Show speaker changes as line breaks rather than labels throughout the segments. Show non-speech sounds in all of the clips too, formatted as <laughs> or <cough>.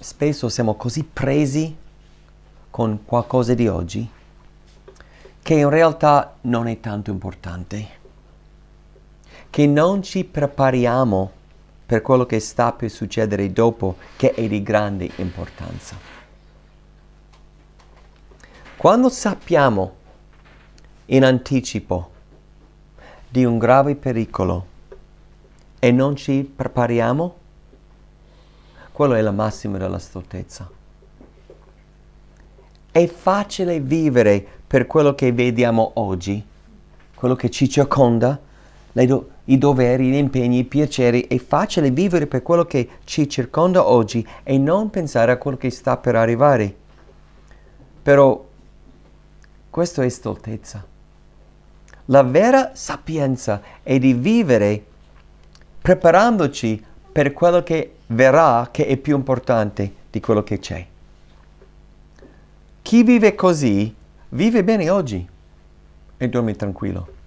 spesso siamo così presi con qualcosa di oggi che in realtà non è tanto importante, che non ci prepariamo per quello che sta per succedere dopo, che è di grande importanza. Quando sappiamo in anticipo di un grave pericolo e non ci prepariamo, quella è la massima della stoltezza. È facile vivere per quello che vediamo oggi, quello che ci circonda, do- i doveri, gli impegni, i piaceri. È facile vivere per quello che ci circonda oggi e non pensare a quello che sta per arrivare. Però questo è stoltezza. La vera sapienza è di vivere preparandoci per quello che verrà che è più importante di quello che c'è. Chi vive così vive bene oggi e dorme tranquillo.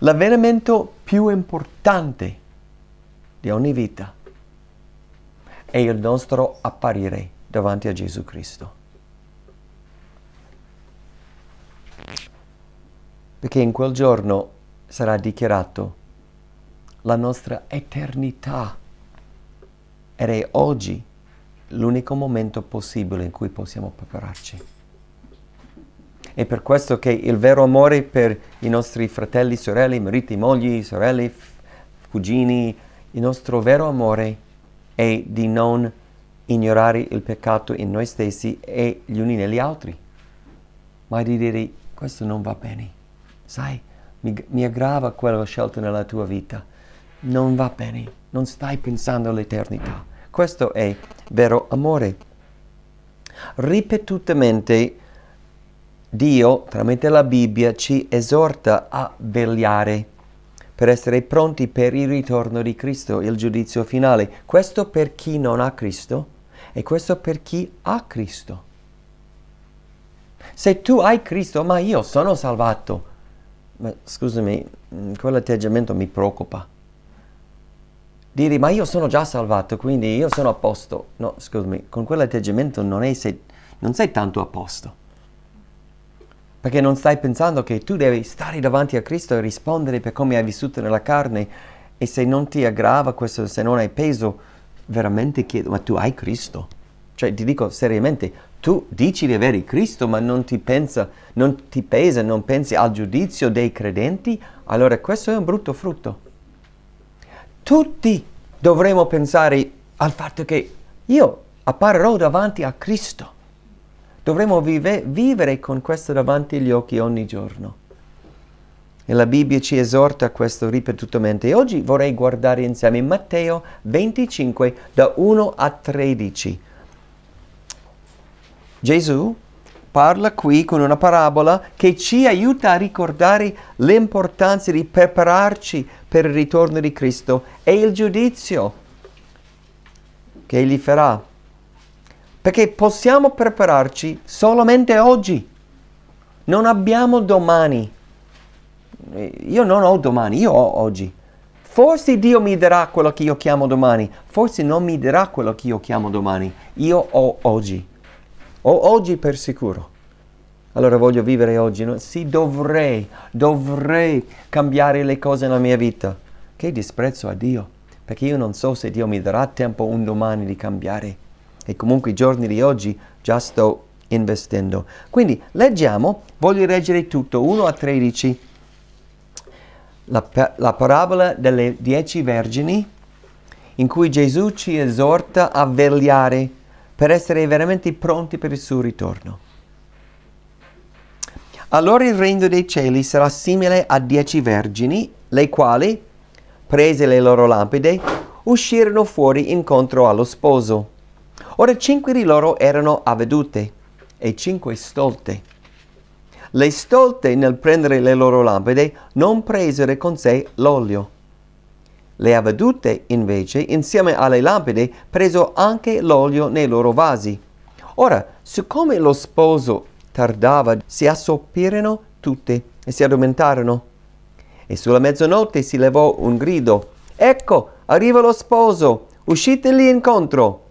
L'avvenimento più importante di ogni vita è il nostro apparire davanti a Gesù Cristo. Perché in quel giorno sarà dichiarato la nostra eternità. Ed è oggi l'unico momento possibile in cui possiamo prepararci. È per questo che il vero amore per i nostri fratelli, sorelle, mariti, mogli, sorelle, cugini, il nostro vero amore è di non ignorare il peccato in noi stessi e gli uni negli altri, ma di dire questo non va bene, sai, mi, mi aggrava quella scelto nella tua vita non va bene, non stai pensando all'eternità. Questo è vero amore. Ripetutamente Dio, tramite la Bibbia, ci esorta a vegliare per essere pronti per il ritorno di Cristo, il giudizio finale. Questo per chi non ha Cristo e questo per chi ha Cristo. Se tu hai Cristo, ma io sono salvato, ma scusami, mm, quell'atteggiamento mi preoccupa. Dire ma io sono già salvato, quindi io sono a posto. No, scusami, con quell'atteggiamento non, sei, non sei tanto a posto. Perché non stai pensando che tu devi stare davanti a Cristo e rispondere per come hai vissuto nella carne e se non ti aggrava questo, se non hai peso, veramente chiedo, ma tu hai Cristo? Cioè ti dico seriamente, tu dici di avere Cristo ma non ti, pensa, non ti pesa, non pensi al giudizio dei credenti, allora questo è un brutto frutto tutti dovremmo pensare al fatto che io apparirò davanti a Cristo. Dovremmo vive, vivere con questo davanti agli occhi ogni giorno. E la Bibbia ci esorta a questo ripetutamente. E oggi vorrei guardare insieme Matteo 25 da 1 a 13. Gesù parla qui con una parabola che ci aiuta a ricordare l'importanza di prepararci per il ritorno di Cristo e il giudizio che Egli farà. Perché possiamo prepararci solamente oggi. Non abbiamo domani. Io non ho domani, io ho oggi. Forse Dio mi darà quello che io chiamo domani, forse non mi darà quello che io chiamo domani. Io ho oggi. O oggi per sicuro. Allora voglio vivere oggi. No? Sì, dovrei, dovrei cambiare le cose nella mia vita. Che disprezzo a Dio, perché io non so se Dio mi darà tempo un domani di cambiare. E comunque i giorni di oggi già sto investendo. Quindi leggiamo, voglio leggere tutto, 1 a 13, la, la parabola delle dieci vergini in cui Gesù ci esorta a vegliare per essere veramente pronti per il suo ritorno. Allora il regno dei cieli sarà simile a dieci vergini, le quali, prese le loro lampade, uscirono fuori incontro allo sposo. Ora cinque di loro erano avvedute e cinque stolte. Le stolte nel prendere le loro lampade non presero con sé l'olio le avvedute, invece, insieme alle lampade, presero anche l'olio nei loro vasi. Ora, siccome lo sposo tardava, si assopirono tutte e si addormentarono. E sulla mezzanotte si levò un grido. Ecco, arriva lo sposo, uscite lì incontro.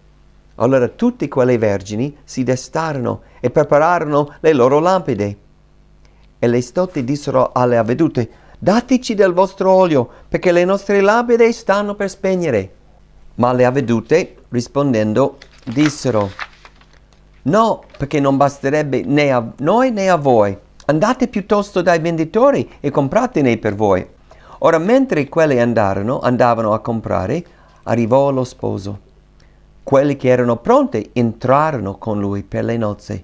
Allora tutte quelle vergini si destarono e prepararono le loro lampade. E le stotte dissero alle avvedute, dateci del vostro olio, perché le nostre labbra stanno per spegnere. Ma le avedute, rispondendo, dissero, no, perché non basterebbe né a noi né a voi. Andate piuttosto dai venditori e compratene per voi. Ora, mentre quelli andarono, andavano a comprare, arrivò lo sposo. Quelli che erano pronti entrarono con lui per le nozze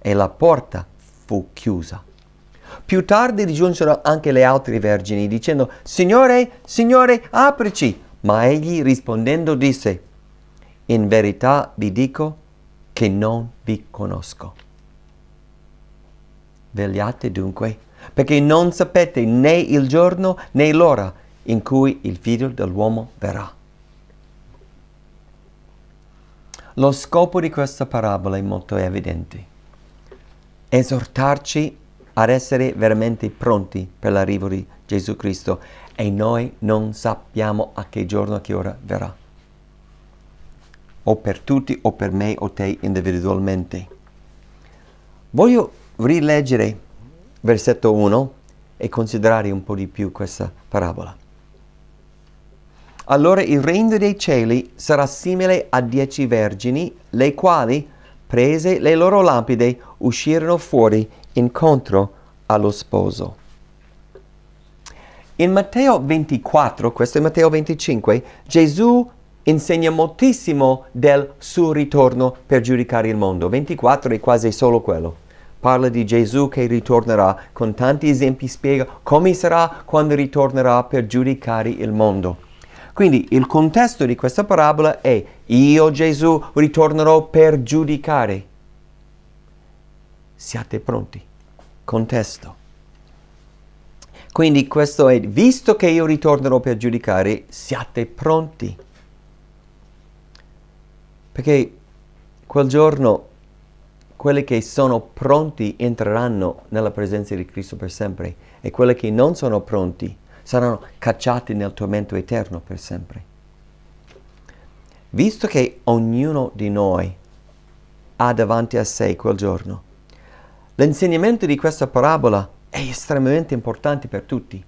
e la porta fu chiusa. Più tardi giunsero anche le altre vergini dicendo Signore, Signore, aprici. Ma egli rispondendo disse In verità vi dico che non vi conosco. Vegliate dunque, perché non sapete né il giorno né l'ora in cui il figlio dell'uomo verrà. Lo scopo di questa parabola è molto evidente. Esortarci ad essere veramente pronti per l'arrivo di Gesù Cristo e noi non sappiamo a che giorno, a che ora verrà. O per tutti o per me o te individualmente. Voglio rileggere versetto 1 e considerare un po' di più questa parabola. Allora il regno dei cieli sarà simile a dieci vergini, le quali, prese le loro lapide, uscirono fuori incontro allo sposo. In Matteo 24, questo è Matteo 25, Gesù insegna moltissimo del suo ritorno per giudicare il mondo. 24 è quasi solo quello. Parla di Gesù che ritornerà, con tanti esempi spiega come sarà quando ritornerà per giudicare il mondo. Quindi il contesto di questa parabola è io Gesù ritornerò per giudicare siate pronti. Contesto. Quindi questo è, visto che io ritornerò per giudicare, siate pronti. Perché quel giorno quelli che sono pronti entreranno nella presenza di Cristo per sempre e quelli che non sono pronti saranno cacciati nel tormento eterno per sempre. Visto che ognuno di noi ha davanti a sé quel giorno L'insegnamento di questa parabola è estremamente importante per tutti.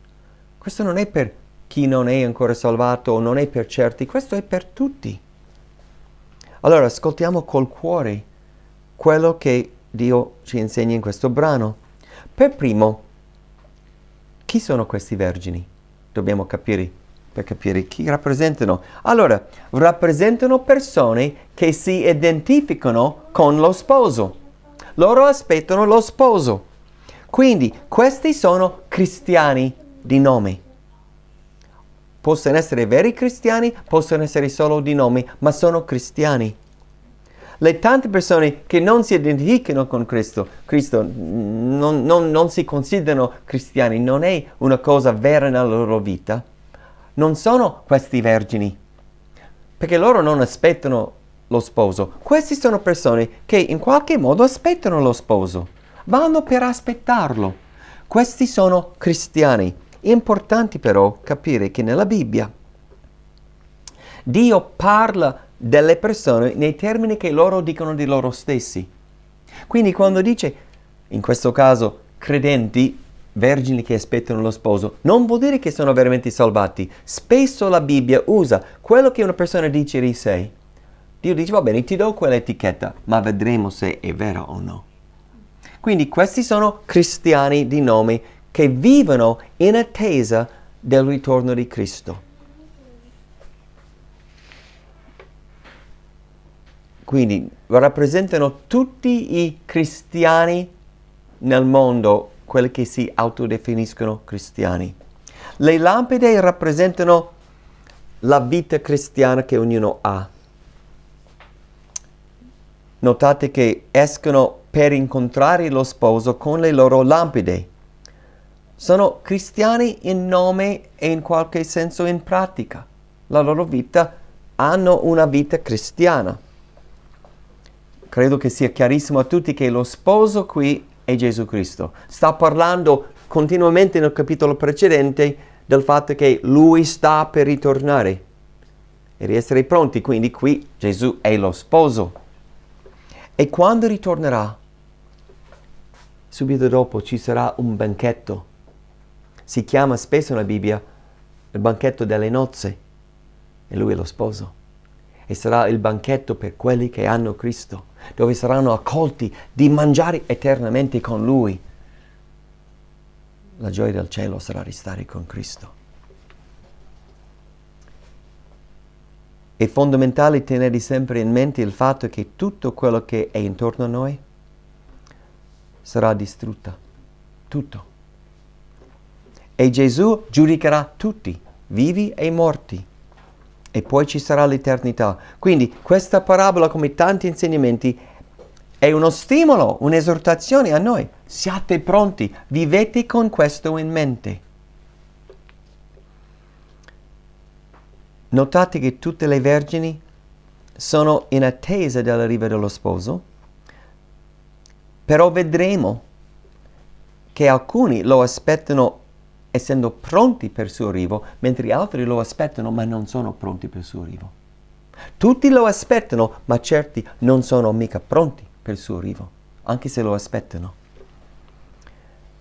Questo non è per chi non è ancora salvato o non è per certi, questo è per tutti. Allora ascoltiamo col cuore quello che Dio ci insegna in questo brano. Per primo, chi sono questi vergini? Dobbiamo capire, per capire chi rappresentano. Allora, rappresentano persone che si identificano con lo sposo loro aspettano lo sposo. Quindi questi sono cristiani di nome. Possono essere veri cristiani, possono essere solo di nome, ma sono cristiani. Le tante persone che non si identificano con Cristo, Cristo non, non, non si considerano cristiani, non è una cosa vera nella loro vita, non sono questi vergini, perché loro non aspettano lo sposo. Queste sono persone che in qualche modo aspettano lo sposo, vanno per aspettarlo. Questi sono cristiani. È importante però capire che nella Bibbia Dio parla delle persone nei termini che loro dicono di loro stessi. Quindi quando dice, in questo caso, credenti, vergini che aspettano lo sposo, non vuol dire che sono veramente salvati. Spesso la Bibbia usa quello che una persona dice di sé Dio dice va bene, ti do quell'etichetta, ma vedremo se è vero o no. Quindi questi sono cristiani di nome che vivono in attesa del ritorno di Cristo. Quindi rappresentano tutti i cristiani nel mondo, quelli che si autodefiniscono cristiani. Le lampade rappresentano la vita cristiana che ognuno ha. Notate che escono per incontrare lo sposo con le loro lampade. Sono cristiani in nome e in qualche senso in pratica. La loro vita hanno una vita cristiana. Credo che sia chiarissimo a tutti che lo sposo qui è Gesù Cristo. Sta parlando continuamente nel capitolo precedente del fatto che lui sta per ritornare e di essere pronti. Quindi qui Gesù è lo sposo. E quando ritornerà? Subito dopo ci sarà un banchetto. Si chiama spesso nella Bibbia il banchetto delle nozze. E lui è lo sposo. E sarà il banchetto per quelli che hanno Cristo, dove saranno accolti di mangiare eternamente con Lui. La gioia del cielo sarà restare con Cristo. È fondamentale tenere sempre in mente il fatto che tutto quello che è intorno a noi sarà distrutto. Tutto. E Gesù giudicherà tutti, vivi e morti. E poi ci sarà l'eternità. Quindi questa parabola, come tanti insegnamenti, è uno stimolo, un'esortazione a noi. Siate pronti, vivete con questo in mente. Notate che tutte le vergini sono in attesa dell'arrivo dello sposo, però vedremo che alcuni lo aspettano essendo pronti per il suo arrivo, mentre altri lo aspettano ma non sono pronti per il suo arrivo. Tutti lo aspettano, ma certi non sono mica pronti per il suo arrivo, anche se lo aspettano.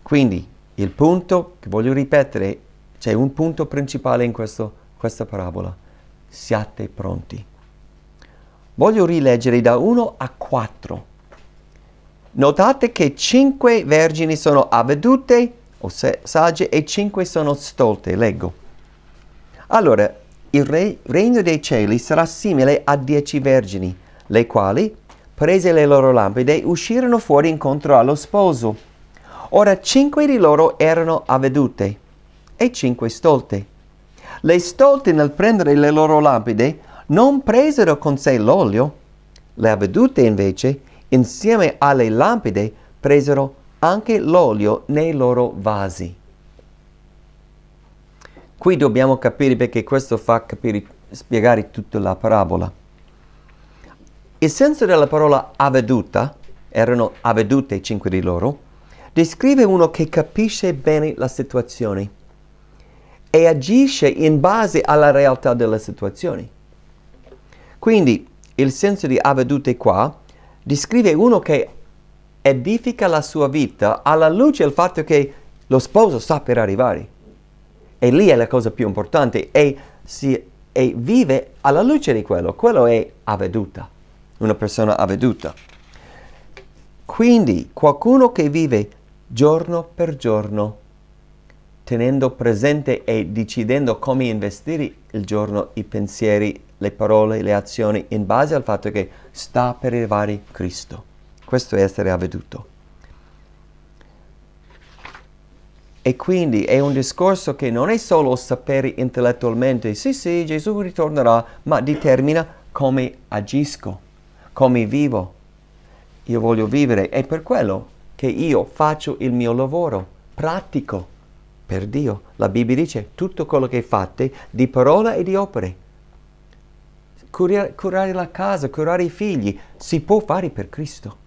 Quindi il punto che voglio ripetere, c'è un punto principale in questo, questa parabola siate pronti. Voglio rileggere da 1 a 4. Notate che 5 vergini sono avvedute o sagge e 5 sono stolte. Leggo. Allora, il re, regno dei cieli sarà simile a 10 vergini, le quali, prese le loro lampade, uscirono fuori incontro allo sposo. Ora 5 di loro erano avvedute e 5 stolte. Le stolte nel prendere le loro lampade non presero con sé l'olio. Le avvedute invece, insieme alle lampade, presero anche l'olio nei loro vasi. Qui dobbiamo capire perché questo fa capire, spiegare tutta la parabola. Il senso della parola avveduta, erano avvedute cinque di loro, descrive uno che capisce bene la situazione e agisce in base alla realtà delle situazioni. Quindi il senso di avvedute qua descrive uno che edifica la sua vita alla luce del fatto che lo sposo sta per arrivare. E lì è la cosa più importante e, si, e vive alla luce di quello. Quello è avveduta, una persona avveduta. Quindi qualcuno che vive giorno per giorno tenendo presente e decidendo come investire il giorno, i pensieri, le parole, le azioni, in base al fatto che sta per arrivare Cristo. Questo è essere avveduto. E quindi è un discorso che non è solo sapere intellettualmente, sì sì, Gesù ritornerà, ma determina come agisco, come vivo. Io voglio vivere, è per quello che io faccio il mio lavoro, pratico per Dio. La Bibbia dice tutto quello che fate di parola e di opere. Curare, curare la casa, curare i figli, si può fare per Cristo.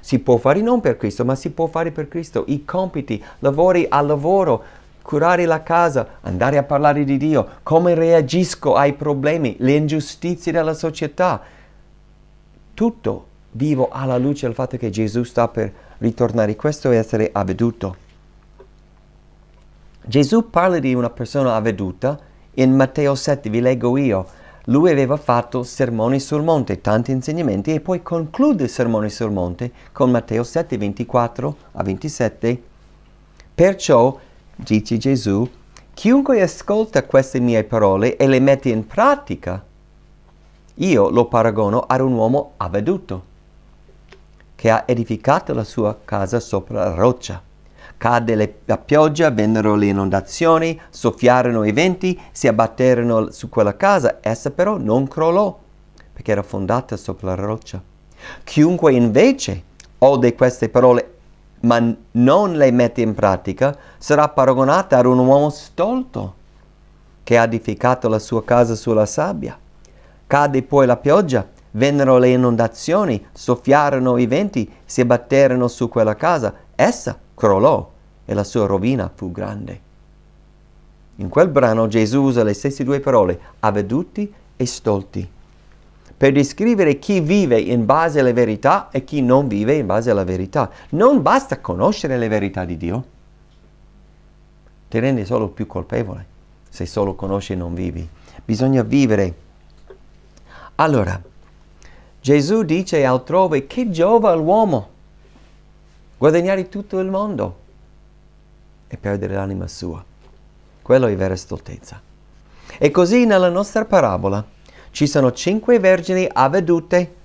Si può fare non per Cristo, ma si può fare per Cristo. I compiti, lavori al lavoro, curare la casa, andare a parlare di Dio, come reagisco ai problemi, le ingiustizie della società. Tutto vivo alla luce del fatto che Gesù sta per ritornare. Questo è essere avveduto. Gesù parla di una persona avveduta in Matteo 7, vi leggo io. Lui aveva fatto sermoni sul monte, tanti insegnamenti, e poi conclude il sermone sul monte con Matteo 7, 24 a 27. Perciò, dice Gesù, chiunque ascolta queste mie parole e le mette in pratica, io lo paragono ad un uomo avveduto, che ha edificato la sua casa sopra la roccia. Cadde la pioggia, vennero le inondazioni, soffiarono i venti, si abbatterono su quella casa, essa però non crollò, perché era fondata sopra la roccia. Chiunque invece ode queste parole ma non le mette in pratica, sarà paragonata ad un uomo stolto che ha edificato la sua casa sulla sabbia. Cadde poi la pioggia, vennero le inondazioni, soffiarono i venti, si abbatterono su quella casa. Essa però crollò e la sua rovina fu grande. In quel brano Gesù usa le stesse due parole, avveduti e stolti, per descrivere chi vive in base alla verità e chi non vive in base alla verità. Non basta conoscere le verità di Dio, ti rende solo più colpevole se solo conosci e non vivi. Bisogna vivere. Allora, Gesù dice altrove che giova all'uomo guadagnare tutto il mondo e perdere l'anima sua. Quello è vera stoltezza. E così nella nostra parabola ci sono cinque vergini avvedute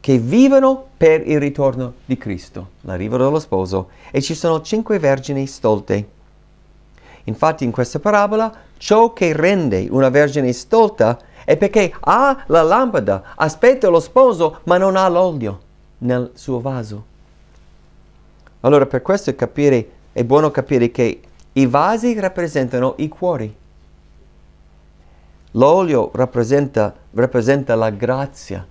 che vivono per il ritorno di Cristo, l'arrivo dello sposo, e ci sono cinque vergini stolte. Infatti in questa parabola ciò che rende una vergine stolta è perché ha la lampada, aspetta lo sposo, ma non ha l'olio nel suo vaso. Allora per questo capire, è buono capire che i vasi rappresentano i cuori. L'olio rappresenta, rappresenta la grazia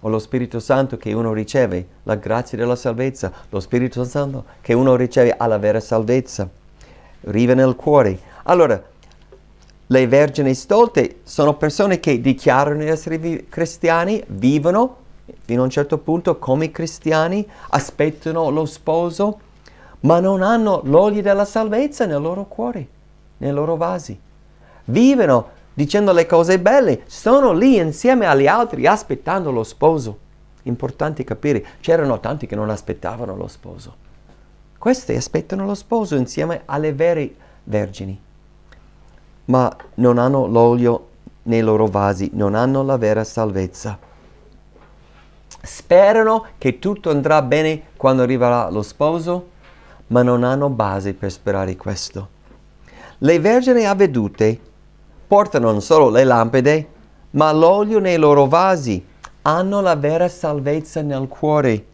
o lo Spirito Santo che uno riceve, la grazia della salvezza, lo Spirito Santo che uno riceve alla vera salvezza, arriva nel cuore. Allora, le vergini stolte sono persone che dichiarano di essere cristiani, vivono fino a un certo punto come i cristiani aspettano lo sposo, ma non hanno l'olio della salvezza nel loro cuore, nei loro vasi. Vivono dicendo le cose belle, sono lì insieme agli altri aspettando lo sposo. Importante capire, c'erano tanti che non aspettavano lo sposo. Questi aspettano lo sposo insieme alle vere vergini, ma non hanno l'olio nei loro vasi, non hanno la vera salvezza. Sperano che tutto andrà bene quando arriverà lo sposo, ma non hanno base per sperare questo. Le vergini avvedute portano non solo le lampade, ma l'olio nei loro vasi. Hanno la vera salvezza nel cuore.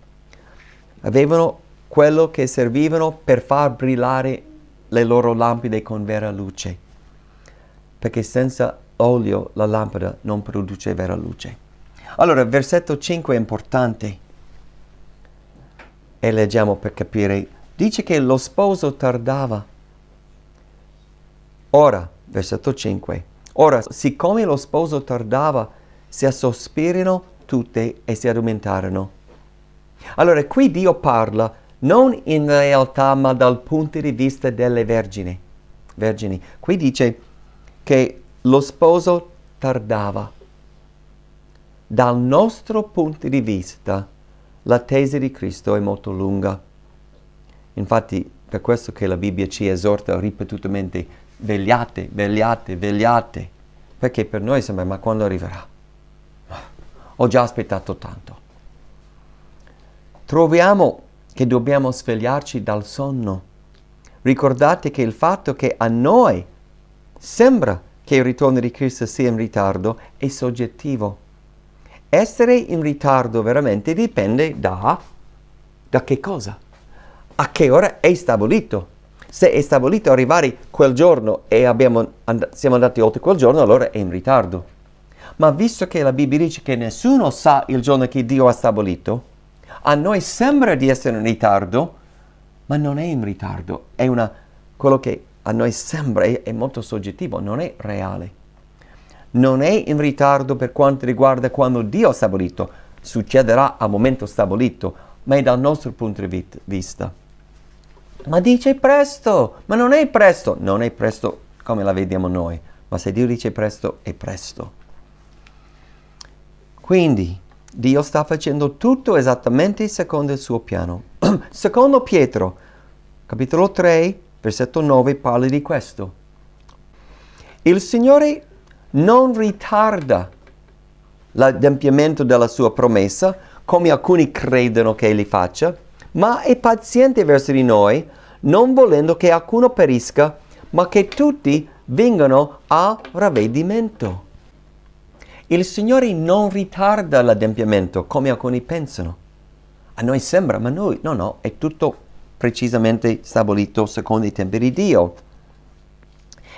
Avevano quello che servivano per far brillare le loro lampade con vera luce, perché senza olio la lampada non produce vera luce. Allora, il versetto 5 è importante e leggiamo per capire. Dice che lo sposo tardava. Ora, versetto 5, ora, siccome lo sposo tardava, si assospirano tutte e si addormentarono. Allora, qui Dio parla non in realtà, ma dal punto di vista delle vergini. vergini. Qui dice che lo sposo tardava. Dal nostro punto di vista, la tesi di Cristo è molto lunga. Infatti, per questo che la Bibbia ci esorta ripetutamente, vegliate, vegliate, vegliate, perché per noi sembra, ma quando arriverà? Ho già aspettato tanto. Troviamo che dobbiamo svegliarci dal sonno. Ricordate che il fatto che a noi sembra che il ritorno di Cristo sia in ritardo è soggettivo essere in ritardo veramente dipende da, da che cosa, a che ora è stabilito. Se è stabilito arrivare quel giorno e and siamo andati oltre quel giorno, allora è in ritardo. Ma visto che la Bibbia dice che nessuno sa il giorno che Dio ha stabilito, a noi sembra di essere in ritardo, ma non è in ritardo, è una, quello che a noi sembra è, è molto soggettivo, non è reale non è in ritardo per quanto riguarda quando Dio ha stabilito, succederà al momento stabilito, ma è dal nostro punto di vista. Ma dice presto, ma non è presto, non è presto come la vediamo noi, ma se Dio dice presto, è presto. Quindi Dio sta facendo tutto esattamente secondo il suo piano. <clears throat> secondo Pietro, capitolo 3, versetto 9, parla di questo. Il Signore non ritarda l'adempimento della sua promessa, come alcuni credono che li faccia, ma è paziente verso di noi, non volendo che alcuno perisca, ma che tutti vengano a ravvedimento. Il Signore non ritarda l'adempimento, come alcuni pensano. A noi sembra, ma noi no, no, è tutto precisamente stabilito secondo i tempi di Dio.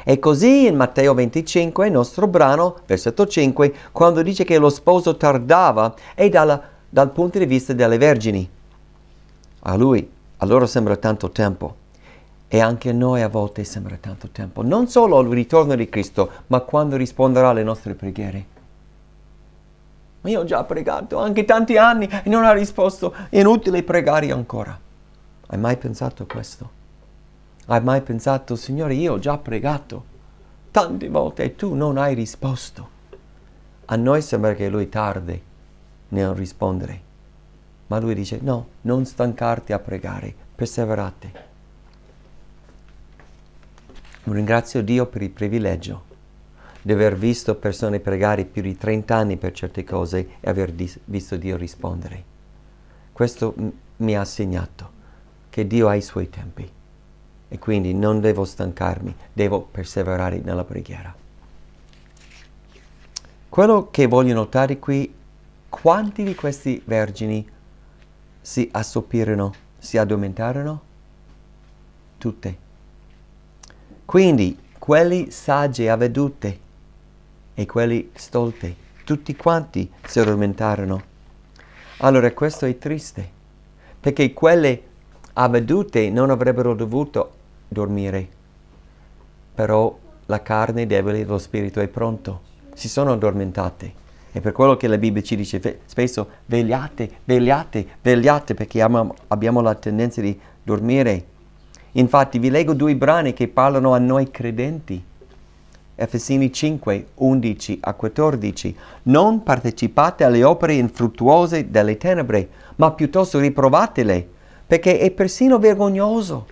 E così in Matteo 25, nostro brano, versetto 5, quando dice che lo sposo tardava, è dalla, dal punto di vista delle vergini. A lui a loro sembra tanto tempo. E anche a noi a volte sembra tanto tempo, non solo al ritorno di Cristo, ma quando risponderà alle nostre preghiere. Ma io ho già pregato anche tanti anni e non ha risposto, è inutile pregare ancora. Hai mai pensato a questo? Hai mai pensato, Signore, io ho già pregato tante volte e tu non hai risposto? A noi sembra che lui tardi nel rispondere, ma lui dice no, non stancarti a pregare, perseverate. Ringrazio Dio per il privilegio di aver visto persone pregare più di 30 anni per certe cose e aver dis- visto Dio rispondere. Questo m- mi ha segnato che Dio ha i suoi tempi e quindi non devo stancarmi, devo perseverare nella preghiera. Quello che voglio notare qui, quanti di questi vergini si assopirono, si addormentarono? Tutte. Quindi quelli saggi avvedute e quelli stolte, tutti quanti si addormentarono. Allora questo è triste, perché quelle avvedute non avrebbero dovuto dormire. Però la carne è debole, lo spirito è pronto. Si sono addormentate. E per quello che la Bibbia ci dice spesso, vegliate, vegliate, vegliate, perché abbiamo la tendenza di dormire. Infatti vi leggo due brani che parlano a noi credenti. Efesini 5, 11 a 14. Non partecipate alle opere infruttuose delle tenebre, ma piuttosto riprovatele, perché è persino vergognoso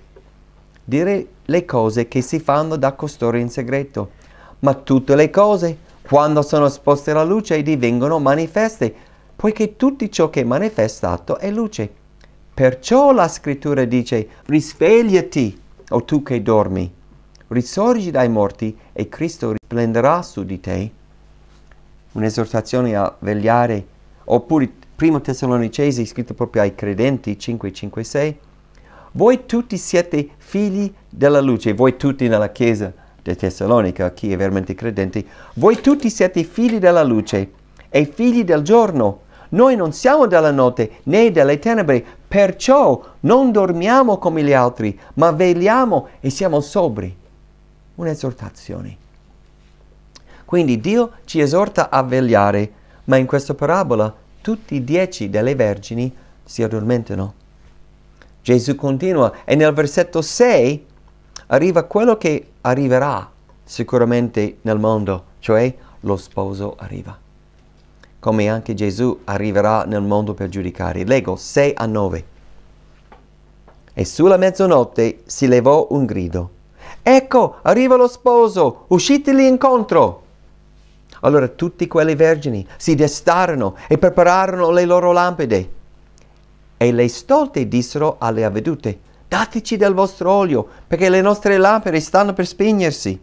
dire le cose che si fanno da costoro in segreto, ma tutte le cose, quando sono esposte alla luce, divengono manifeste, poiché tutto ciò che è manifestato è luce. Perciò la scrittura dice, risvegliati, o tu che dormi, risorgi dai morti e Cristo risplenderà su di te. Un'esortazione a vegliare, oppure Primo Tessalonicesi, scritto proprio ai credenti, 5, 5, 6, voi tutti siete figli della luce, voi tutti nella Chiesa di Tessalonica, chi è veramente credente, voi tutti siete figli della luce e figli del giorno. Noi non siamo della notte né delle tenebre, perciò non dormiamo come gli altri, ma vegliamo e siamo sobri. Un'esortazione. Quindi Dio ci esorta a vegliare, ma in questa parabola tutti i dieci delle vergini si addormentano. Gesù continua e nel versetto 6 arriva quello che arriverà sicuramente nel mondo, cioè lo sposo arriva. Come anche Gesù arriverà nel mondo per giudicare. Leggo 6 a 9. E sulla mezzanotte si levò un grido. Ecco, arriva lo sposo, usciteli incontro. Allora tutti quelli vergini si destarono e prepararono le loro lampade. E le stolte dissero alle avvedute, dateci del vostro olio, perché le nostre lampade stanno per spegnersi.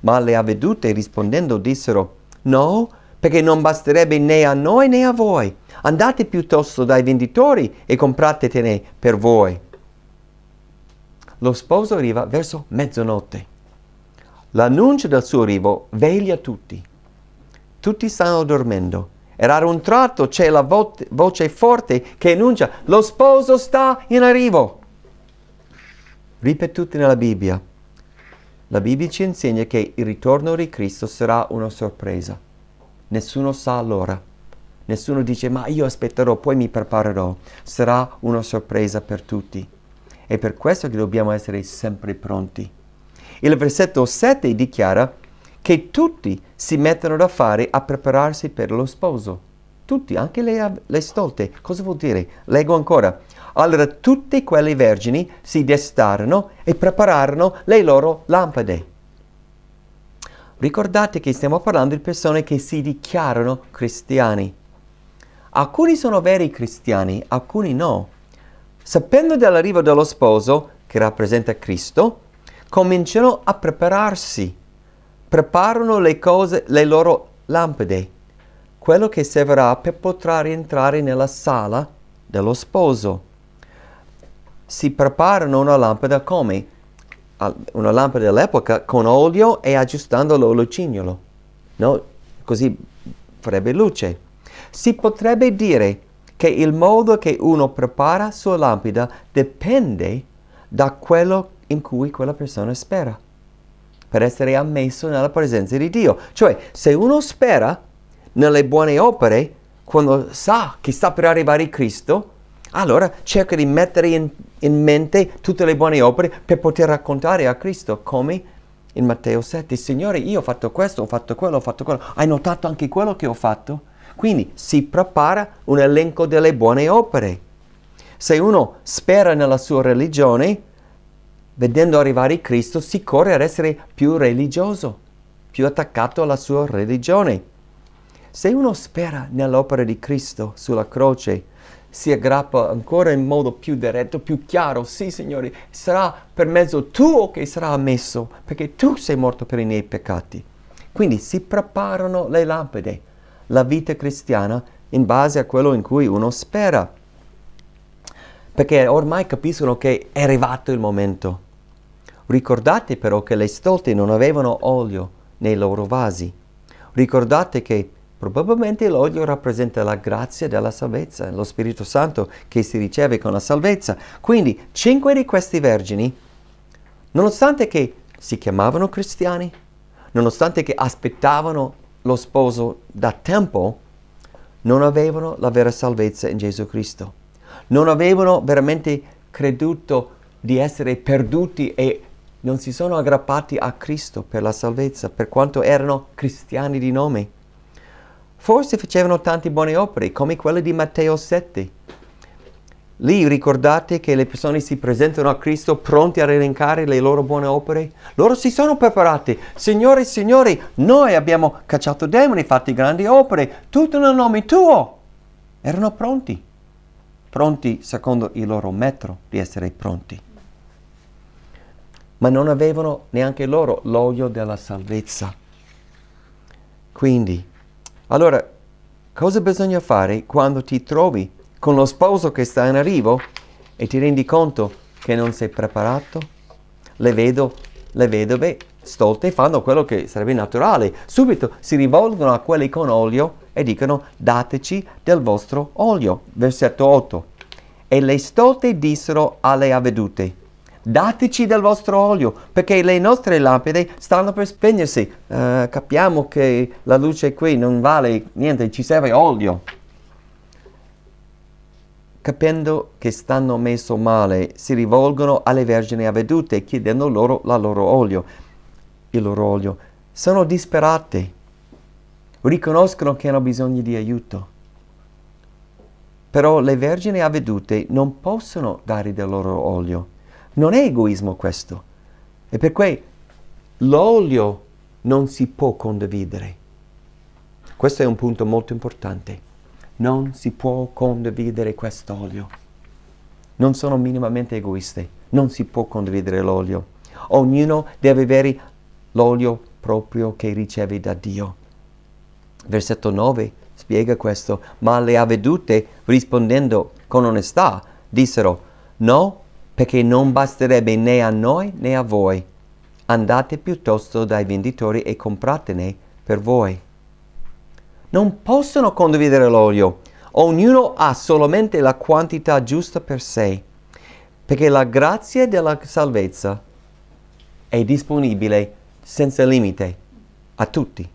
Ma le avvedute rispondendo dissero, no, perché non basterebbe né a noi né a voi. Andate piuttosto dai venditori e compratene per voi. Lo sposo arriva verso mezzanotte. L'annuncio del suo arrivo veglia tutti. Tutti stanno dormendo era un tratto c'è la vo- voce forte che annuncia lo sposo sta in arrivo. Ripetuti nella Bibbia. La Bibbia ci insegna che il ritorno di Cristo sarà una sorpresa. Nessuno sa allora. Nessuno dice ma io aspetterò, poi mi preparerò. Sarà una sorpresa per tutti. È per questo che dobbiamo essere sempre pronti. Il versetto 7 dichiara che tutti si mettono da fare a prepararsi per lo sposo. Tutti, anche le, le stolte. Cosa vuol dire? Leggo ancora. Allora tutte quelle vergini si destarono e prepararono le loro lampade. Ricordate che stiamo parlando di persone che si dichiarano cristiani. Alcuni sono veri cristiani, alcuni no. Sapendo dell'arrivo dello sposo, che rappresenta Cristo, cominciano a prepararsi preparano le cose, le loro lampade, quello che servirà per poter entrare nella sala dello sposo. Si preparano una lampada come? Una lampada dell'epoca con olio e aggiustando l'olocignolo, no? Così farebbe luce. Si potrebbe dire che il modo che uno prepara la sua lampada dipende da quello in cui quella persona spera per essere ammesso nella presenza di Dio. Cioè, se uno spera nelle buone opere, quando sa che sta per arrivare Cristo, allora cerca di mettere in, in mente tutte le buone opere per poter raccontare a Cristo come in Matteo 7, Signore, io ho fatto questo, ho fatto quello, ho fatto quello, hai notato anche quello che ho fatto? Quindi si prepara un elenco delle buone opere. Se uno spera nella sua religione, vedendo arrivare Cristo, si corre ad essere più religioso, più attaccato alla sua religione. Se uno spera nell'opera di Cristo sulla croce, si aggrappa ancora in modo più diretto, più chiaro, sì Signore, sarà per mezzo tuo che sarà ammesso, perché tu sei morto per i miei peccati. Quindi si preparano le lampade, la vita cristiana, in base a quello in cui uno spera, perché ormai capiscono che è arrivato il momento Ricordate però che le stolte non avevano olio nei loro vasi. Ricordate che probabilmente l'olio rappresenta la grazia della salvezza, lo Spirito Santo che si riceve con la salvezza. Quindi cinque di questi vergini, nonostante che si chiamavano cristiani, nonostante che aspettavano lo sposo da tempo, non avevano la vera salvezza in Gesù Cristo. Non avevano veramente creduto di essere perduti e non si sono aggrappati a Cristo per la salvezza, per quanto erano cristiani di nome. Forse facevano tante buone opere, come quelle di Matteo 7. Lì ricordate che le persone si presentano a Cristo pronti a rilencare le loro buone opere? Loro si sono preparati. Signore, signori, noi abbiamo cacciato demoni, fatto grandi opere, tutto nel nome tuo. Erano pronti. Pronti secondo il loro metro di essere pronti ma non avevano neanche loro l'olio della salvezza. Quindi, allora, cosa bisogna fare quando ti trovi con lo sposo che sta in arrivo e ti rendi conto che non sei preparato? Le, vedo, le vedove stolte fanno quello che sarebbe naturale. Subito si rivolgono a quelli con olio e dicono dateci del vostro olio. Versetto 8. E le stolte dissero alle avvedute dateci del vostro olio, perché le nostre lampade stanno per spegnersi. Uh, capiamo che la luce qui non vale niente, ci serve olio. Capendo che stanno messo male, si rivolgono alle vergini avvedute chiedendo loro la loro olio. Il loro olio. Sono disperate. Riconoscono che hanno bisogno di aiuto. Però le vergini avvedute non possono dare del loro olio non è egoismo questo. E per cui l'olio non si può condividere. Questo è un punto molto importante. Non si può condividere quest'olio. Non sono minimamente egoiste. Non si può condividere l'olio. Ognuno deve avere l'olio proprio che riceve da Dio. Versetto 9 spiega questo. Ma le avvedute, rispondendo con onestà, dissero, no, perché non basterebbe né a noi né a voi. Andate piuttosto dai venditori e compratene per voi. Non possono condividere l'olio, ognuno ha solamente la quantità giusta per sé, perché la grazia della salvezza è disponibile senza limite a tutti.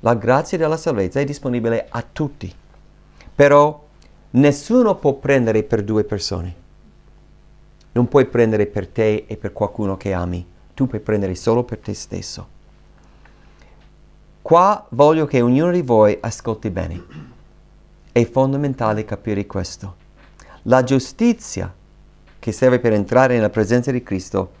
La grazia della salvezza è disponibile a tutti, però nessuno può prendere per due persone non puoi prendere per te e per qualcuno che ami, tu puoi prendere solo per te stesso. Qua voglio che ognuno di voi ascolti bene. È fondamentale capire questo. La giustizia che serve per entrare nella presenza di Cristo,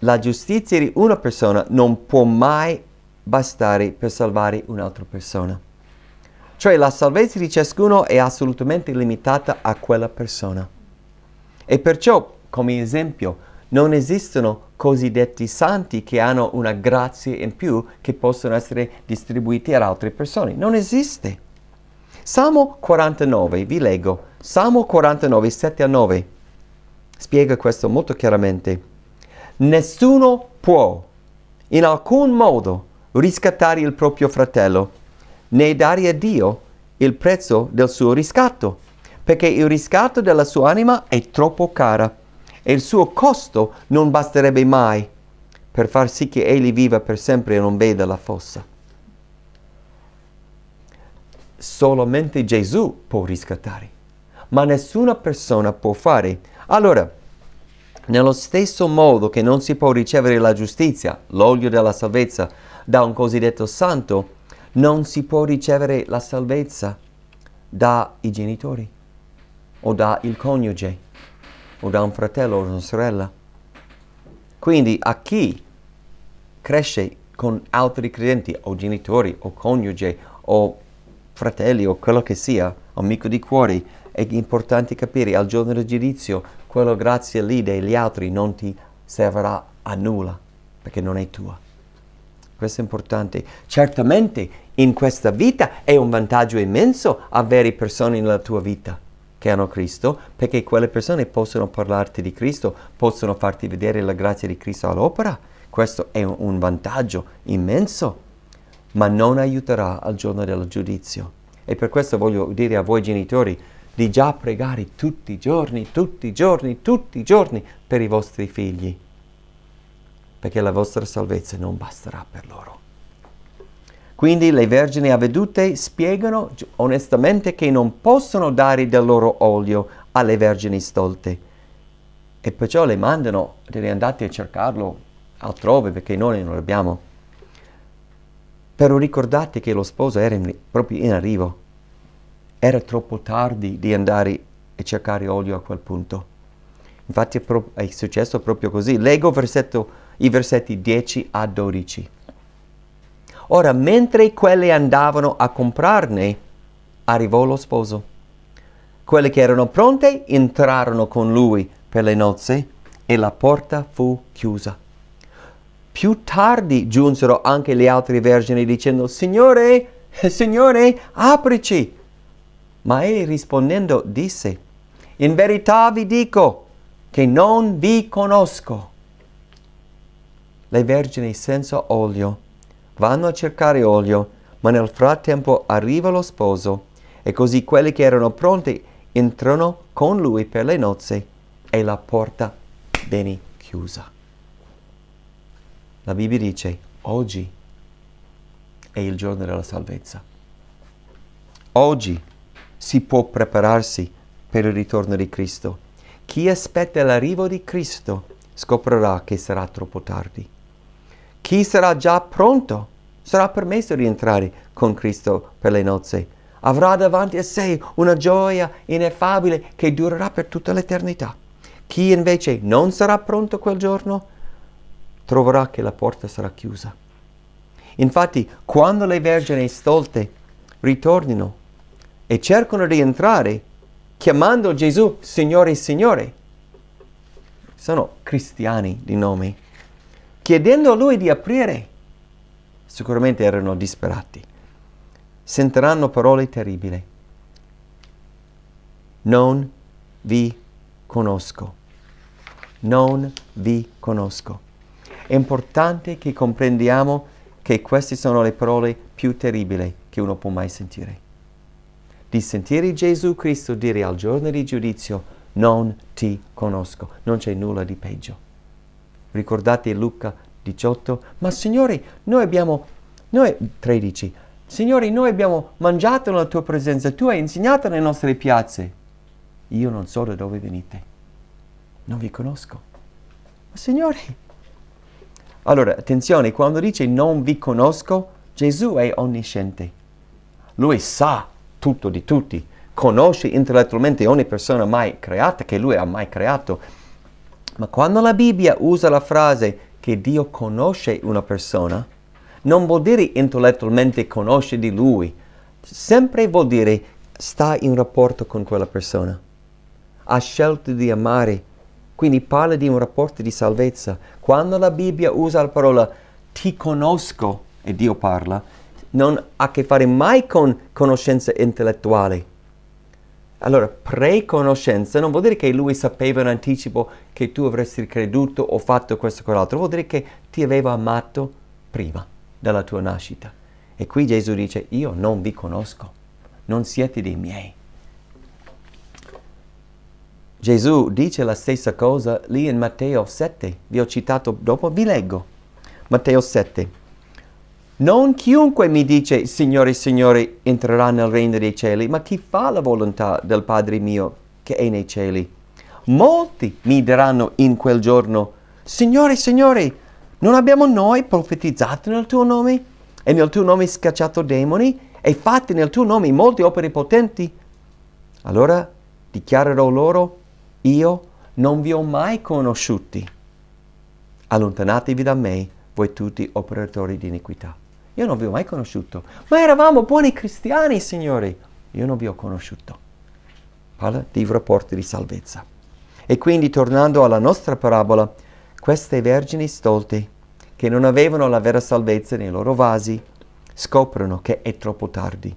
la giustizia di una persona non può mai bastare per salvare un'altra persona. Cioè la salvezza di ciascuno è assolutamente limitata a quella persona. E perciò, come esempio, non esistono cosiddetti santi che hanno una grazia in più che possono essere distribuiti ad altre persone. Non esiste. Salmo 49, vi leggo, Salmo 49, 7 a 9, spiega questo molto chiaramente. Nessuno può in alcun modo riscattare il proprio fratello, né dare a Dio il prezzo del suo riscatto perché il riscatto della sua anima è troppo cara e il suo costo non basterebbe mai per far sì che egli viva per sempre e non veda la fossa. Solamente Gesù può riscattare, ma nessuna persona può fare. Allora, nello stesso modo che non si può ricevere la giustizia, l'olio della salvezza, da un cosiddetto santo, non si può ricevere la salvezza dai genitori o da il coniuge o da un fratello o una sorella. Quindi a chi cresce con altri credenti o genitori o coniuge o fratelli o quello che sia, amico di cuori, è importante capire al giorno del giudizio quello grazie lì degli altri non ti servirà a nulla perché non è tua. Questo è importante. Certamente in questa vita è un vantaggio immenso avere persone nella tua vita che hanno Cristo, perché quelle persone possono parlarti di Cristo, possono farti vedere la grazia di Cristo all'opera. Questo è un vantaggio immenso, ma non aiuterà al giorno del giudizio. E per questo voglio dire a voi genitori di già pregare tutti i giorni, tutti i giorni, tutti i giorni per i vostri figli, perché la vostra salvezza non basterà per loro. Quindi le vergini avvedute spiegano onestamente che non possono dare del loro olio alle vergini stolte e perciò le mandano di andate a cercarlo altrove perché noi non lo abbiamo. Però ricordate che lo sposo era in, proprio in arrivo, era troppo tardi di andare a cercare olio a quel punto. Infatti è, pro- è successo proprio così. Leggo versetto, i versetti 10 a 12. Ora, mentre quelli andavano a comprarne, arrivò lo sposo. Quelli che erano pronti entrarono con lui per le nozze e la porta fu chiusa. Più tardi giunsero anche le altre vergini dicendo, Signore, Signore, aprici. Ma egli rispondendo disse, In verità vi dico che non vi conosco. Le vergini senza olio vanno a cercare olio, ma nel frattempo arriva lo sposo, e così quelli che erano pronti entrano con lui per le nozze e la porta viene chiusa. La Bibbia dice, oggi è il giorno della salvezza. Oggi si può prepararsi per il ritorno di Cristo. Chi aspetta l'arrivo di Cristo scoprirà che sarà troppo tardi. Chi sarà già pronto sarà permesso di entrare con Cristo per le nozze. Avrà davanti a sé una gioia ineffabile che durerà per tutta l'eternità. Chi invece non sarà pronto quel giorno troverà che la porta sarà chiusa. Infatti, quando le vergini stolte ritornino e cercano di entrare, chiamando Gesù Signore e Signore, sono cristiani di nome chiedendo a lui di aprire. Sicuramente erano disperati. Sentiranno parole terribili. Non vi conosco. Non vi conosco. È importante che comprendiamo che queste sono le parole più terribili che uno può mai sentire. Di sentire Gesù Cristo dire al giorno di giudizio non ti conosco, non c'è nulla di peggio. Ricordate Luca 18? Ma Signore, noi abbiamo, noi 13, Signore, noi abbiamo mangiato nella tua presenza, tu hai insegnato nelle nostre piazze. Io non so da dove venite, non vi conosco. Ma Signore, allora attenzione, quando dice non vi conosco, Gesù è onnisciente. Lui sa tutto di tutti, conosce intellettualmente ogni persona mai creata che lui ha mai creato ma quando la Bibbia usa la frase che Dio conosce una persona, non vuol dire intellettualmente conosce di lui, sempre vuol dire sta in rapporto con quella persona. Ha scelto di amare, quindi parla di un rapporto di salvezza. Quando la Bibbia usa la parola ti conosco e Dio parla, non ha a che fare mai con conoscenza intellettuale allora, preconoscenza non vuol dire che lui sapeva in anticipo che tu avresti creduto o fatto questo o quell'altro, vuol dire che ti aveva amato prima della tua nascita. E qui Gesù dice, io non vi conosco, non siete dei miei. Gesù dice la stessa cosa lì in Matteo 7, vi ho citato dopo, vi leggo. Matteo 7. Non chiunque mi dice, Signore, Signore, entrerà nel regno dei cieli, ma chi fa la volontà del Padre mio che è nei cieli. Molti mi diranno in quel giorno, Signore, Signore, non abbiamo noi profetizzato nel tuo nome e nel tuo nome scacciato demoni e fatti nel tuo nome molte opere potenti? Allora dichiarerò loro, io non vi ho mai conosciuti. Allontanatevi da me, voi tutti operatori di iniquità. Io non vi ho mai conosciuto. Ma eravamo buoni cristiani, signori. Io non vi ho conosciuto. Parla di rapporti di salvezza. E quindi, tornando alla nostra parabola, queste vergini stolte, che non avevano la vera salvezza nei loro vasi, scoprono che è troppo tardi.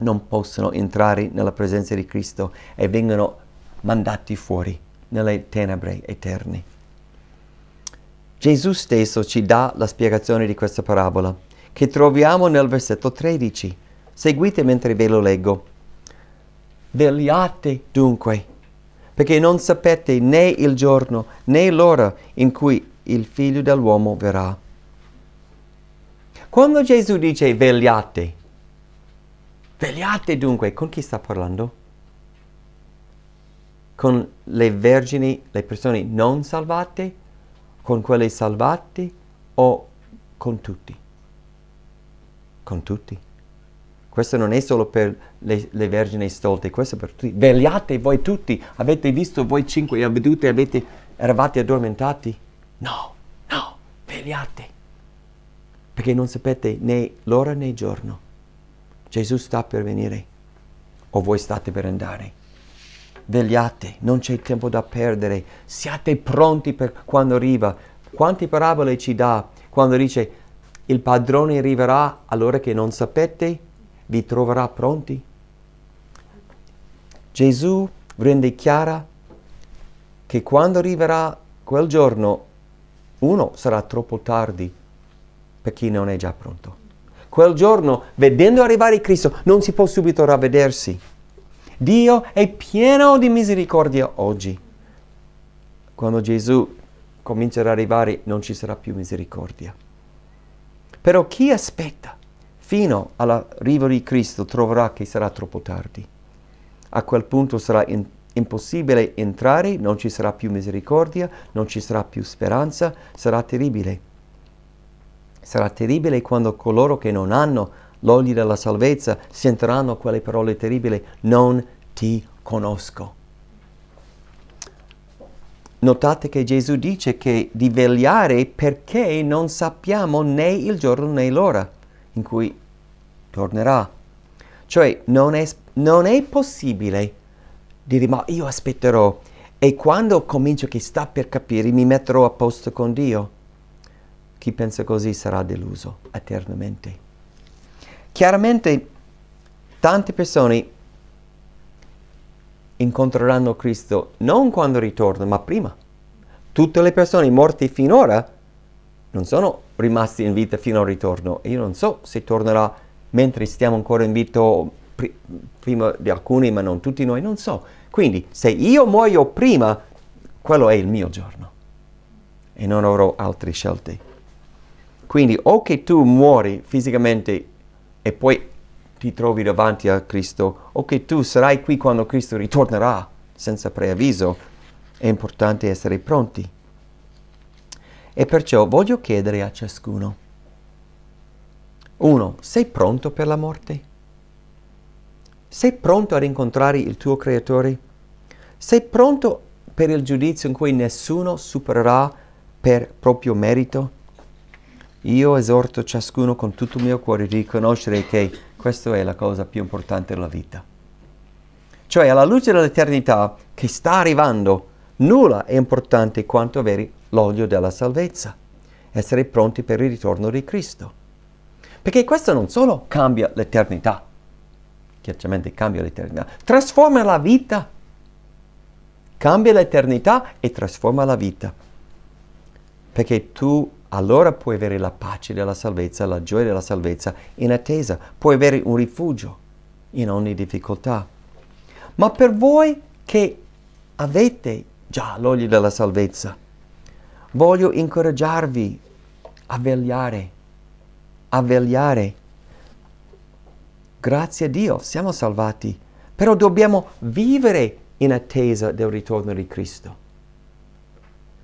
Non possono entrare nella presenza di Cristo e vengono mandati fuori nelle tenebre eterne. Gesù stesso ci dà la spiegazione di questa parabola che troviamo nel versetto 13. Seguite mentre ve lo leggo. Vegliate dunque, perché non sapete né il giorno né l'ora in cui il figlio dell'uomo verrà. Quando Gesù dice vegliate, vegliate dunque, con chi sta parlando? Con le vergini, le persone non salvate, con quelle salvate o con tutti? con tutti. Questo non è solo per le, le vergini stolte, questo è per tutti. Vegliate voi tutti, avete visto voi cinque avete, vedute, avete, eravate addormentati? No, no, vegliate. Perché non sapete né l'ora né il giorno. Gesù sta per venire o voi state per andare. Vegliate, non c'è tempo da perdere, siate pronti per quando arriva. Quante parabole ci dà quando dice il padrone arriverà allora che non sapete, vi troverà pronti. Gesù rende chiara che quando arriverà quel giorno, uno sarà troppo tardi per chi non è già pronto. Quel giorno, vedendo arrivare Cristo, non si può subito ravvedersi. Dio è pieno di misericordia oggi. Quando Gesù comincerà ad arrivare non ci sarà più misericordia. Però chi aspetta fino all'arrivo di Cristo troverà che sarà troppo tardi. A quel punto sarà in, impossibile entrare, non ci sarà più misericordia, non ci sarà più speranza, sarà terribile. Sarà terribile quando coloro che non hanno l'olio della salvezza sentiranno quelle parole terribili, non ti conosco. Notate che Gesù dice che di vegliare perché non sappiamo né il giorno né l'ora in cui tornerà. Cioè non è, non è possibile dire ma io aspetterò e quando comincio che sta per capire mi metterò a posto con Dio. Chi pensa così sarà deluso eternamente. Chiaramente tante persone incontreranno Cristo non quando ritorna, ma prima. Tutte le persone morte finora non sono rimaste in vita fino al ritorno. Io non so se tornerà mentre stiamo ancora in vita prima di alcuni, ma non tutti noi, non so. Quindi se io muoio prima, quello è il mio giorno e non avrò altre scelte. Quindi o che tu muori fisicamente e poi ti trovi davanti a Cristo o che tu sarai qui quando Cristo ritornerà senza preavviso, è importante essere pronti. E perciò voglio chiedere a ciascuno, uno, sei pronto per la morte? Sei pronto ad incontrare il tuo Creatore? Sei pronto per il giudizio in cui nessuno supererà per proprio merito? Io esorto ciascuno con tutto il mio cuore a riconoscere che questa è la cosa più importante della vita. Cioè alla luce dell'eternità che sta arrivando, nulla è importante quanto avere l'olio della salvezza, essere pronti per il ritorno di Cristo. Perché questo non solo cambia l'eternità, chiaramente cambia l'eternità, trasforma la vita. Cambia l'eternità e trasforma la vita. Perché tu allora puoi avere la pace della salvezza, la gioia della salvezza in attesa, puoi avere un rifugio in ogni difficoltà. Ma per voi che avete già l'olio della salvezza, voglio incoraggiarvi a vegliare, a vegliare. Grazie a Dio siamo salvati, però dobbiamo vivere in attesa del ritorno di Cristo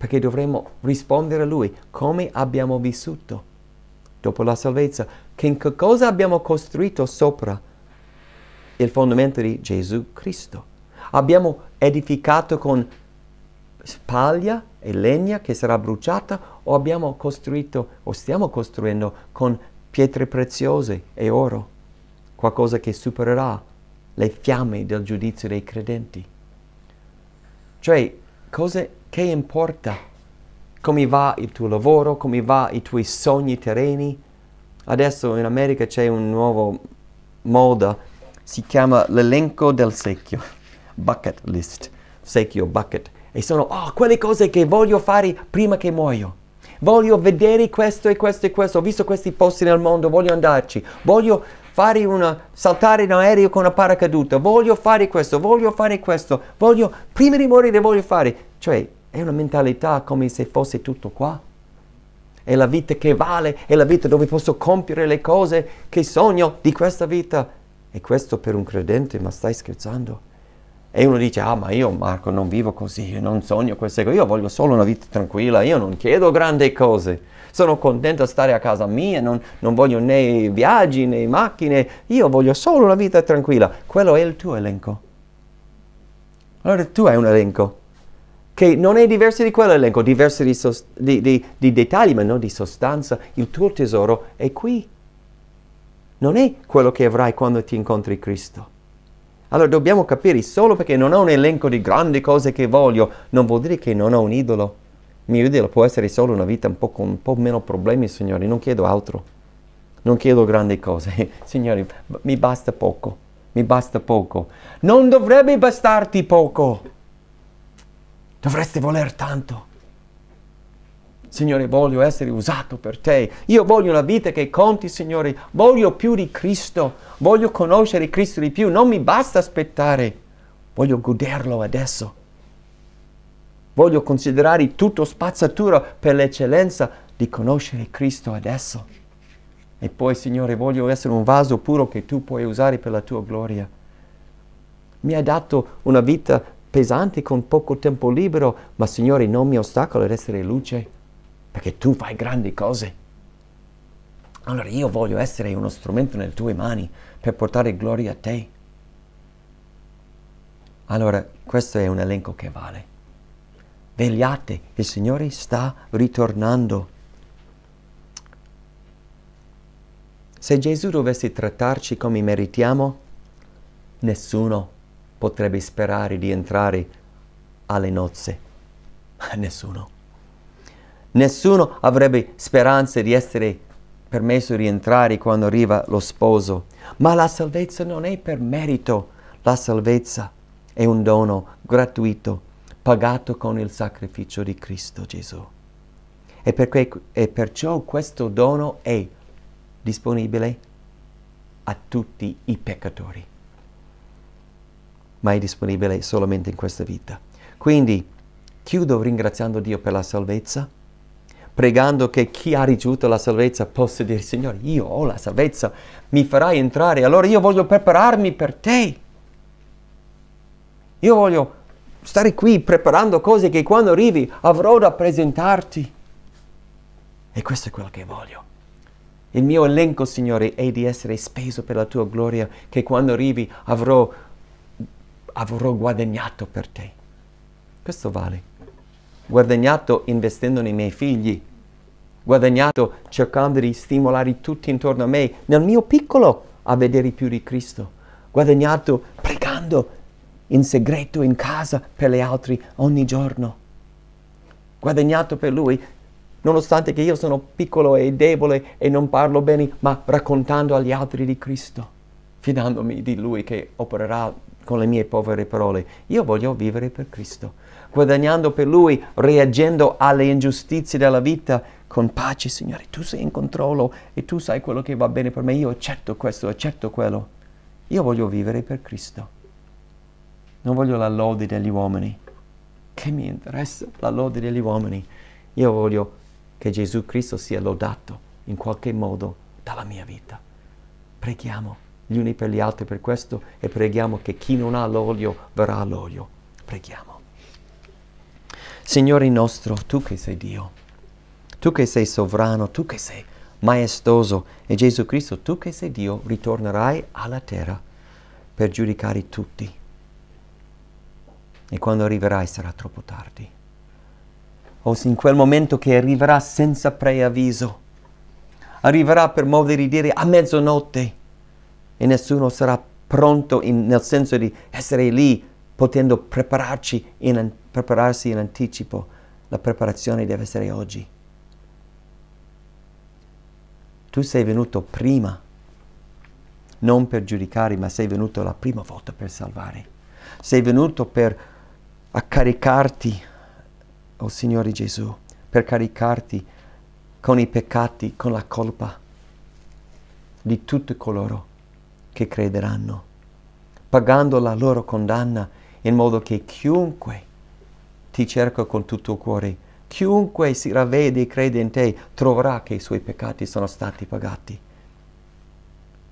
perché dovremmo rispondere a Lui come abbiamo vissuto dopo la salvezza, che cosa abbiamo costruito sopra il fondamento di Gesù Cristo. Abbiamo edificato con paglia e legna che sarà bruciata o abbiamo costruito o stiamo costruendo con pietre preziose e oro, qualcosa che supererà le fiamme del giudizio dei credenti. Cioè, cose che importa. Come va il tuo lavoro, come va i tuoi sogni terreni. Adesso in America c'è un nuovo moda, si chiama l'elenco del secchio, bucket list, secchio bucket. E sono oh, quelle cose che voglio fare prima che muoio. Voglio vedere questo e questo e questo. Ho visto questi posti nel mondo, voglio andarci. Voglio fare una, saltare in aereo con una paracaduta, voglio fare questo, voglio fare questo, voglio, prima di morire voglio fare. Cioè, è una mentalità come se fosse tutto qua. È la vita che vale, è la vita dove posso compiere le cose che sogno di questa vita. E questo per un credente, ma stai scherzando? E uno dice, ah ma io Marco non vivo così, non sogno queste cose, io voglio solo una vita tranquilla, io non chiedo grandi cose sono contento di stare a casa mia, non, non voglio né viaggi né macchine, io voglio solo una vita tranquilla. Quello è il tuo elenco. Allora tu hai un elenco che non è diverso di quell'elenco, diverso di, di, di, di, dettagli, ma non di sostanza. Il tuo tesoro è qui. Non è quello che avrai quando ti incontri Cristo. Allora dobbiamo capire, solo perché non ho un elenco di grandi cose che voglio, non vuol dire che non ho un idolo mi idolo può essere solo una vita un po' con un po' meno problemi, signori, non chiedo altro, non chiedo grandi cose, <laughs> signori, mi basta poco, mi basta poco. Non dovrebbe bastarti poco, dovresti voler tanto. Signore, voglio essere usato per te. Io voglio una vita che conti, Signore. Voglio più di Cristo. Voglio conoscere Cristo di più. Non mi basta aspettare. Voglio goderlo adesso. Voglio considerare tutto spazzatura per l'eccellenza di conoscere Cristo adesso. E poi, Signore, voglio essere un vaso puro che tu puoi usare per la tua gloria. Mi hai dato una vita pesante con poco tempo libero, ma Signore non mi ostacola ad essere luce, perché tu fai grandi cose. Allora io voglio essere uno strumento nelle tue mani per portare gloria a te. Allora questo è un elenco che vale. Vegliate, il Signore sta ritornando. Se Gesù dovesse trattarci come meritiamo, nessuno potrebbe sperare di entrare alle nozze. <laughs> Nessuno. Nessuno avrebbe speranze di essere permesso di entrare quando arriva lo sposo. Ma la salvezza non è per merito, la salvezza è un dono gratuito pagato con il sacrificio di Cristo Gesù. E, perché, e perciò questo dono è disponibile a tutti i peccatori, ma è disponibile solamente in questa vita. Quindi chiudo ringraziando Dio per la salvezza, pregando che chi ha ricevuto la salvezza possa dire, Signore, io ho la salvezza, mi farai entrare, allora io voglio prepararmi per te. Io voglio stare qui preparando cose che quando arrivi avrò da presentarti. E questo è quello che voglio. Il mio elenco, Signore, è di essere speso per la tua gloria, che quando arrivi avrò, avrò guadagnato per te. Questo vale. Guadagnato investendo nei miei figli, guadagnato cercando di stimolare tutti intorno a me, nel mio piccolo, a vedere più di Cristo, guadagnato pregando, in segreto in casa per gli altri ogni giorno. Guadagnato per lui, nonostante che io sono piccolo e debole e non parlo bene, ma raccontando agli altri di Cristo, fidandomi di lui che opererà con le mie povere parole. Io voglio vivere per Cristo, guadagnando per lui, reagendo alle ingiustizie della vita con pace, Signore, tu sei in controllo e tu sai quello che va bene per me, io accetto questo, accetto quello. Io voglio vivere per Cristo non voglio la lode degli uomini. Che mi interessa la lode degli uomini? Io voglio che Gesù Cristo sia lodato in qualche modo dalla mia vita. Preghiamo gli uni per gli altri per questo e preghiamo che chi non ha l'olio verrà all'olio. Preghiamo. Signore nostro, tu che sei Dio, tu che sei sovrano, tu che sei maestoso e Gesù Cristo, tu che sei Dio, ritornerai alla terra per giudicare tutti e quando arriverai sarà troppo tardi. O in quel momento che arriverà senza preavviso, arriverà per modo di dire a mezzanotte e nessuno sarà pronto in, nel senso di essere lì potendo prepararci in, prepararsi in anticipo. La preparazione deve essere oggi. Tu sei venuto prima, non per giudicare, ma sei venuto la prima volta per salvare. Sei venuto per a caricarti, oh Signore Gesù, per caricarti con i peccati, con la colpa di tutti coloro che crederanno, pagando la loro condanna in modo che chiunque ti cerca con tutto il cuore, chiunque si ravvede e crede in te, troverà che i suoi peccati sono stati pagati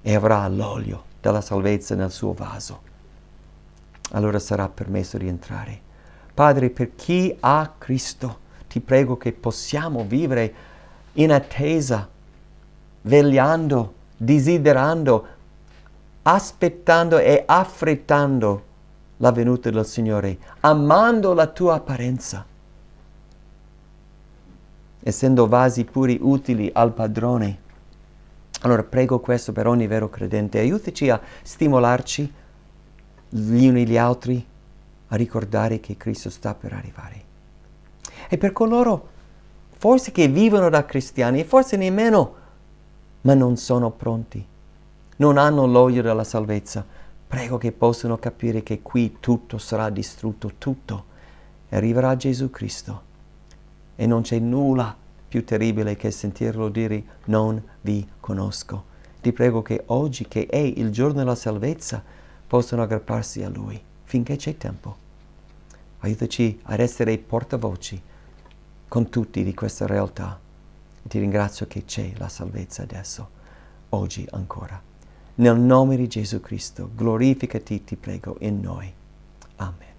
e avrà l'olio della salvezza nel suo vaso. Allora sarà permesso di entrare Padre, per chi ha Cristo, ti prego che possiamo vivere in attesa, vegliando, desiderando, aspettando e affrettando la venuta del Signore, amando la tua apparenza, essendo vasi puri utili al Padrone. Allora prego questo per ogni vero credente, aiutaci a stimolarci gli uni gli altri, a ricordare che Cristo sta per arrivare. E per coloro, forse che vivono da cristiani, e forse nemmeno, ma non sono pronti, non hanno l'olio della salvezza, prego che possano capire che qui tutto sarà distrutto, tutto, e arriverà Gesù Cristo. E non c'è nulla più terribile che sentirlo dire non vi conosco. Ti prego che oggi, che è il giorno della salvezza, possano aggrapparsi a Lui finché c'è tempo. Aiutaci ad essere i portavoci con tutti di questa realtà. Ti ringrazio che c'è la salvezza adesso, oggi ancora. Nel nome di Gesù Cristo, glorificati, ti prego, in noi. Amen.